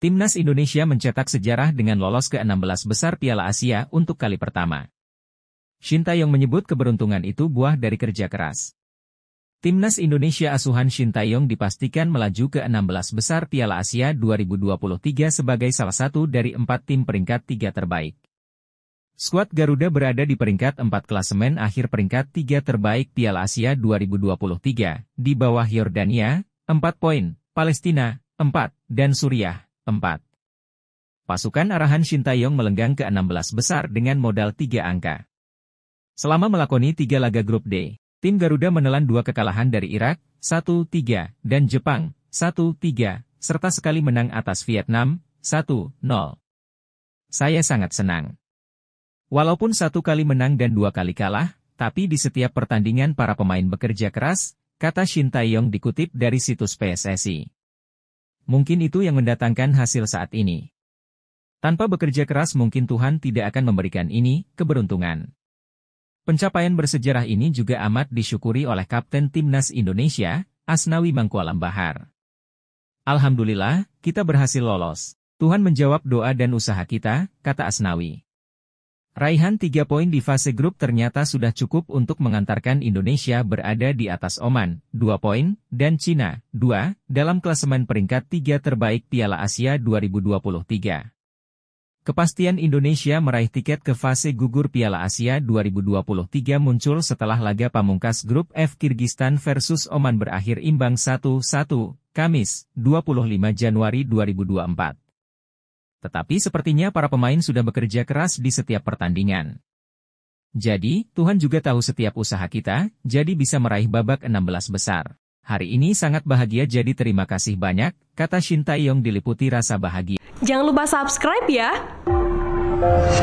Timnas Indonesia mencetak sejarah dengan lolos ke 16 besar Piala Asia untuk kali pertama. Shin Taeyong menyebut keberuntungan itu buah dari kerja keras. Timnas Indonesia asuhan Shin Taeyong dipastikan melaju ke 16 besar Piala Asia 2023 sebagai salah satu dari empat tim peringkat tiga terbaik. Skuad Garuda berada di peringkat 4 klasemen akhir peringkat 3 terbaik Piala Asia 2023, di bawah Yordania, 4 poin, Palestina, 4, dan Suriah, 4. Pasukan arahan Shintayong melenggang ke 16 besar dengan modal 3 angka. Selama melakoni 3 laga grup D, tim Garuda menelan dua kekalahan dari Irak, 1-3, dan Jepang, 1-3, serta sekali menang atas Vietnam, 1-0. Saya sangat senang. Walaupun satu kali menang dan dua kali kalah, tapi di setiap pertandingan para pemain bekerja keras, kata Shin Tae-yong dikutip dari situs PSSI. Mungkin itu yang mendatangkan hasil saat ini. Tanpa bekerja keras mungkin Tuhan tidak akan memberikan ini keberuntungan. Pencapaian bersejarah ini juga amat disyukuri oleh Kapten Timnas Indonesia, Asnawi Mangkualam Bahar. Alhamdulillah, kita berhasil lolos. Tuhan menjawab doa dan usaha kita, kata Asnawi. Raihan tiga poin di fase grup ternyata sudah cukup untuk mengantarkan Indonesia berada di atas Oman, 2 poin, dan Cina, 2, dalam klasemen peringkat tiga terbaik Piala Asia 2023. Kepastian Indonesia meraih tiket ke fase gugur Piala Asia 2023 muncul setelah laga pamungkas grup F Kirgistan versus Oman berakhir imbang 1-1, Kamis, 25 Januari 2024. Tetapi sepertinya para pemain sudah bekerja keras di setiap pertandingan. Jadi, Tuhan juga tahu setiap usaha kita, jadi bisa meraih babak 16 besar. Hari ini sangat bahagia jadi terima kasih banyak, kata Shin Taeyong diliputi rasa bahagia. Jangan lupa subscribe ya!